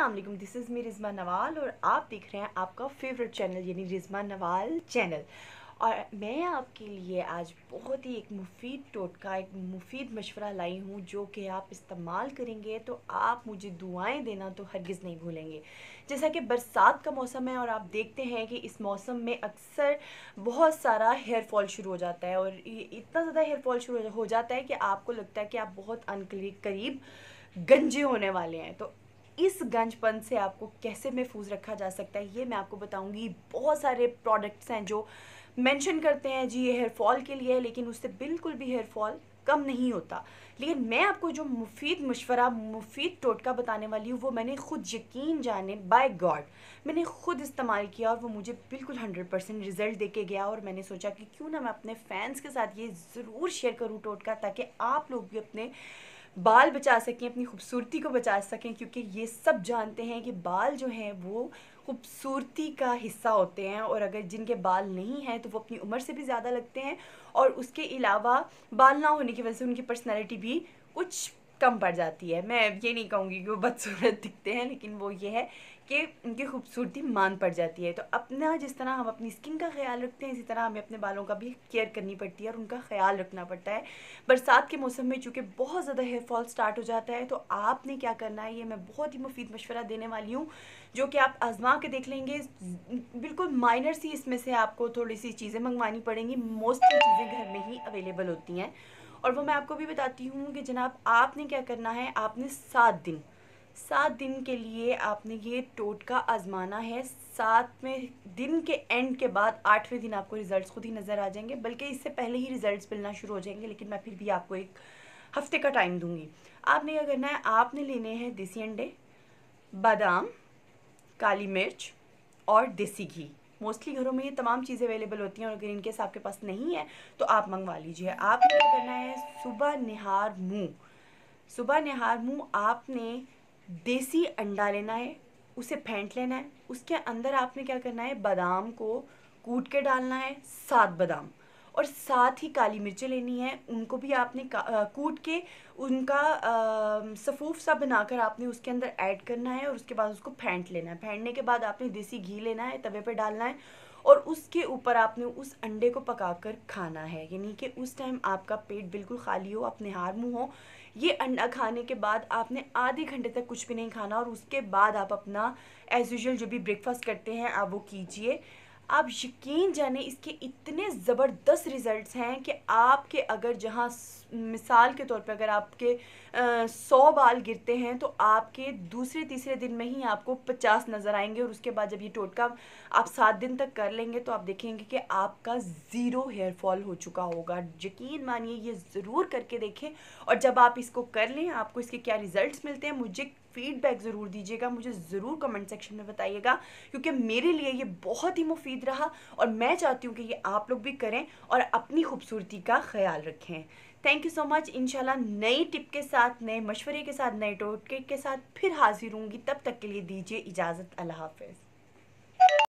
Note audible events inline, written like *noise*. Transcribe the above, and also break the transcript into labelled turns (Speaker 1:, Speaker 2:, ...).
Speaker 1: Aslam this is me Rizma Nawal और आप देख रहे हैं आपका फेवरेट चैनल यानी रिजमा नवाल चैनल और मैं आपके लिए आज बहुत ही एक मुफीद टोटका एक मुफीद मशवरा लाई हूँ जो कि आप इस्तेमाल करेंगे तो आप मुझे दुआएं देना तो हरगिज़ नहीं भूलेंगे जैसा कि बरसात का मौसम है और आप देखते हैं कि इस मौसम में अक्सर बहुत सारा हेयर फॉल शुरू हो जाता है और इतना ज़्यादा हेयर फॉल शुरू हो जाता है कि आपको लगता है कि आप बहुत करीब गंजे होने वाले हैं तो इस गंजपन से आपको कैसे महफूज रखा जा सकता है ये मैं आपको बताऊंगी बहुत सारे प्रोडक्ट्स हैं जो मेंशन करते हैं जी ये हेयर फॉल के लिए है लेकिन उससे बिल्कुल भी हेयर फॉल कम नहीं होता लेकिन मैं आपको जो मुफीद मशवरा मुफीद टोटका बताने वाली हूँ वो मैंने खुद यकीन जाने बाय गॉड मैंने खुद इस्तेमाल किया और वो मुझे बिल्कुल हंड्रेड परसेंट रिजल्ट दे के गया और मैंने सोचा कि क्यों ना मैं अपने फैंस के साथ ये ज़रूर शेयर करूँ टोटका ताकि आप लोग भी अपने बाल बचा सकें अपनी खूबसूरती को बचा सकें क्योंकि ये सब जानते हैं कि बाल जो हैं वो खूबसूरती का हिस्सा होते हैं और अगर जिनके बाल नहीं हैं तो वो अपनी उम्र से भी ज़्यादा लगते हैं और उसके अलावा बाल ना होने की वजह से उनकी पर्सनैलिटी भी कुछ कम पड़ जाती है मैं ये नहीं कहूँगी कि वो बदसूरत *laughs* दिखते हैं लेकिन वो ये है कि उनकी खूबसूरती मान पड़ जाती है तो अपना जिस तरह हम अपनी स्किन का ख्याल रखते हैं इसी तरह हमें अपने बालों का भी केयर करनी पड़ती है और उनका ख्याल रखना पड़ता है बरसात के मौसम में चूँकि बहुत ज़्यादा हेयर फॉल स्टार्ट हो जाता है तो आपने क्या करना है ये मैं बहुत ही मुफीद मशवरा देने वाली हूँ जो कि आप आजमा के देख लेंगे बिल्कुल माइनर सी इसमें से आपको थोड़ी सी चीज़ें मंगवानी पड़ेंगी मोस्टली चीज़ें घर में ही अवेलेबल होती हैं और वो मैं आपको भी बताती हूँ कि जनाब आपने क्या करना है आपने सात दिन सात दिन के लिए आपने ये टोटका आजमाना है सात में दिन के एंड के बाद आठवें दिन आपको रिज़ल्ट्स खुद ही नज़र आ जाएंगे बल्कि इससे पहले ही रिज़ल्ट्स मिलना शुरू हो जाएंगे लेकिन मैं फिर भी आपको एक हफ्ते का टाइम दूंगी आपने क्या करना है आपने लेने हैं देसी अंडे बादाम काली मिर्च और देसी घी मोस्टली घरों में ये तमाम चीज़ें अवेलेबल होती हैं और अगर इनकेस आपके पास नहीं है तो आप मंगवा लीजिए आप क्या करना है सुबह निहार मुँह सुबह निहार मुँह आपने देसी अंडा लेना है उसे फेंट लेना है उसके अंदर आपने क्या करना है बादाम को कूट के डालना है सात बादाम और साथ ही काली मिर्चें लेनी है उनको भी आपने कूट के उनका सफ़ूफ सा बनाकर आपने उसके अंदर ऐड करना है और उसके बाद उसको फेंट लेना है फेंटने के बाद आपने देसी घी लेना है तवे पर डालना है और उसके ऊपर आपने उस अंडे को पकाकर खाना है यानी कि उस टाइम आपका पेट बिल्कुल खाली हो अपने हार मुँह हो ये अंडा खाने के बाद आपने आधे घंटे तक कुछ भी नहीं खाना और उसके बाद आप अपना एज़ यूजल जो भी ब्रेकफास्ट करते हैं आप वो कीजिए आप यकीन जाने इसके इतने ज़बरदस्त रिज़ल्ट्स हैं कि आपके अगर जहाँ मिसाल के तौर पर अगर आपके सौ बाल गिरते हैं तो आपके दूसरे तीसरे दिन में ही आपको पचास नज़र आएंगे और उसके बाद जब ये टोटका आप सात दिन तक कर लेंगे तो आप देखेंगे कि आपका ज़ीरो हेयर फॉल हो चुका होगा यकीन मानिए ये ज़रूर करके देखें और जब आप इसको कर लें आपको इसके क्या रिज़ल्ट मिलते हैं मुझे फीडबैक ज़रूर दीजिएगा मुझे ज़रूर कमेंट सेक्शन में बताइएगा क्योंकि मेरे लिए ये बहुत ही मुफीद मुफीद रहा और मैं चाहती हूँ कि ये आप लोग भी करें और अपनी खूबसूरती का ख्याल रखें थैंक यू सो मच इनशाला नई टिप के साथ नए मशवरे के साथ नए टोटके के साथ फिर हाजिर होंगी तब तक के लिए दीजिए इजाज़त अल्लाह हाफिज़